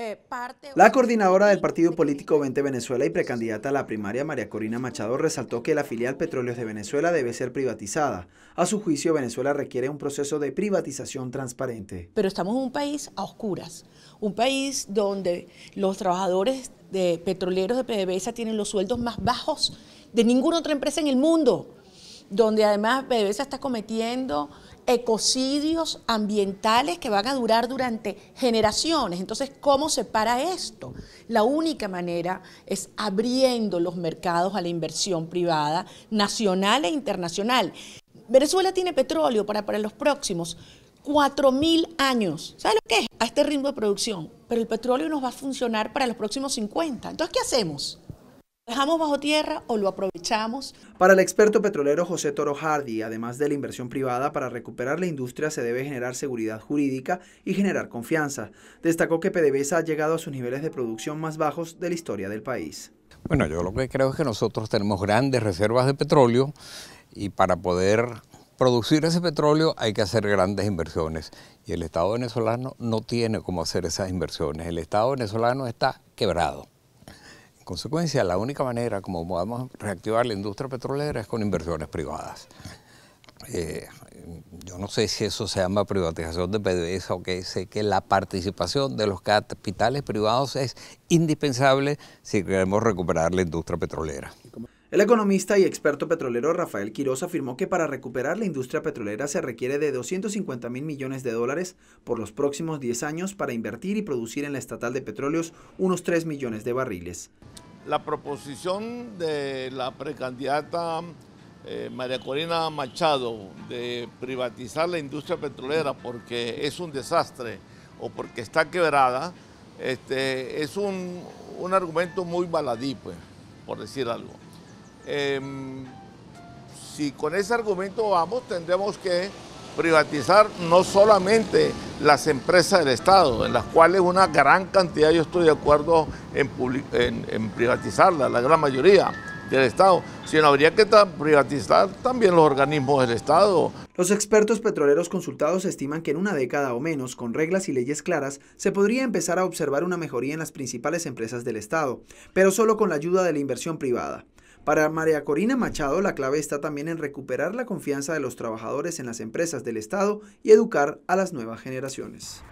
Eh, la coordinadora del Partido Político 20 Venezuela y precandidata a la primaria, María Corina Machado, resaltó que la filial Petróleos de Venezuela debe ser privatizada. A su juicio, Venezuela requiere un proceso de privatización transparente. Pero estamos en un país a oscuras, un país donde los trabajadores de petroleros de PDVSA tienen los sueldos más bajos de ninguna otra empresa en el mundo donde además se está cometiendo ecocidios ambientales que van a durar durante generaciones. Entonces, ¿cómo se para esto? La única manera es abriendo los mercados a la inversión privada, nacional e internacional. Venezuela tiene petróleo para, para los próximos 4.000 años. ¿Sabes lo que es? A este ritmo de producción. Pero el petróleo nos va a funcionar para los próximos 50. Entonces, ¿qué hacemos? dejamos bajo tierra o lo aprovechamos. Para el experto petrolero José Toro Hardy, además de la inversión privada para recuperar la industria se debe generar seguridad jurídica y generar confianza. Destacó que PDVSA ha llegado a sus niveles de producción más bajos de la historia del país. Bueno, yo lo que creo es que nosotros tenemos grandes reservas de petróleo y para poder producir ese petróleo hay que hacer grandes inversiones y el Estado venezolano no tiene cómo hacer esas inversiones. El Estado venezolano está quebrado consecuencia, la única manera como podamos reactivar la industria petrolera es con inversiones privadas. Eh, yo no sé si eso se llama privatización de PDVSA o qué, sé que la participación de los capitales privados es indispensable si queremos recuperar la industria petrolera. El economista y experto petrolero Rafael Quiroz afirmó que para recuperar la industria petrolera se requiere de 250 mil millones de dólares por los próximos 10 años para invertir y producir en la estatal de petróleos unos 3 millones de barriles. La proposición de la precandidata eh, María Corina Machado de privatizar la industria petrolera porque es un desastre o porque está quebrada, este, es un, argumento muy baladí, pues, por decir algo. Em, si con ese argumento vamos, tendremos que privatizar no solamente las empresas del Estado, en las cuales una gran cantidad, yo estoy de acuerdo en, en, privatizarlas, la gran mayoría del Estado, sino habría que privatizar también los organismos del Estado. Los expertos petroleros consultados estiman que en una década o menos, con reglas y leyes claras, se podría empezar a observar una mejoría en las principales empresas del Estado, pero solo con la ayuda de la inversión privada. Para María Corina Machado, la clave está también en recuperar la confianza de los trabajadores en las empresas del Estado y educar a las nuevas generaciones.